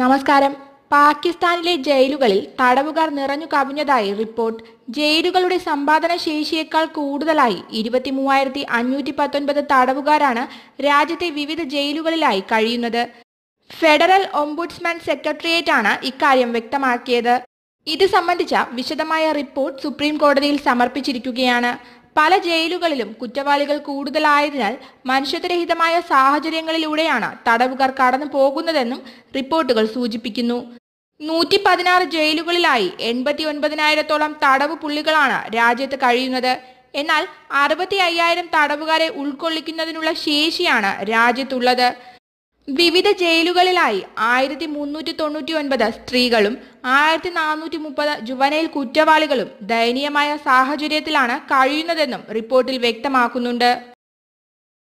നമസ്കാരം പാകിസ്ഥാനിലെ ജയിലുകളിൽ തടവുകാർ നിറഞ്ഞു കവിഞ്ഞതായി റിപ്പോർട്ട് ജയിലുകളുടെ സമ്പാദന ശേഷിയേക്കാൾ കൂടുതലായി ഇരുപത്തി മൂവായിരത്തി അഞ്ഞൂറ്റി പത്തൊൻപത് തടവുകാരാണ് രാജ്യത്തെ വിവിധ ജയിലുകളിലായി കഴിയുന്നത് ഫെഡറൽ ഒംബുഡ്സ്മാൻ സെക്രട്ടേറിയറ്റ് ആണ് ഇക്കാര്യം വ്യക്തമാക്കിയത് ഇത് സംബന്ധിച്ച വിശദമായ റിപ്പോർട്ട് സുപ്രീം കോടതിയിൽ സമർപ്പിച്ചിരിക്കുകയാണ് പല ജയിലുകളിലും കുറ്റവാളികൾ കൂടുതലായതിനാൽ മനുഷ്യത്വരഹിതമായ സാഹചര്യങ്ങളിലൂടെയാണ് തടവുകാർ കടന്നു പോകുന്നതെന്നും റിപ്പോർട്ടുകൾ സൂചിപ്പിക്കുന്നു നൂറ്റി പതിനാറ് ജയിലുകളിലായി എൺപത്തി ഒൻപതിനായിരത്തോളം തടവ് പുള്ളികളാണ് രാജ്യത്ത് കഴിയുന്നത് എന്നാൽ അറുപത്തി അയ്യായിരം തടവുകാരെ ഉൾക്കൊള്ളിക്കുന്നതിനുള്ള ശേഷിയാണ് രാജ്യത്തുള്ളത് വിവിധ ജയിലുകളിലായി ആയിരത്തി മുന്നൂറ്റി തൊണ്ണൂറ്റി ഒൻപത് സ്ത്രീകളും ആയിരത്തി നാനൂറ്റി മുപ്പത് ജുവനയിൽ കുറ്റവാളികളും ദയനീയമായ സാഹചര്യത്തിലാണ് കഴിയുന്നതെന്നും റിപ്പോർട്ടിൽ വ്യക്തമാക്കുന്നുണ്ട്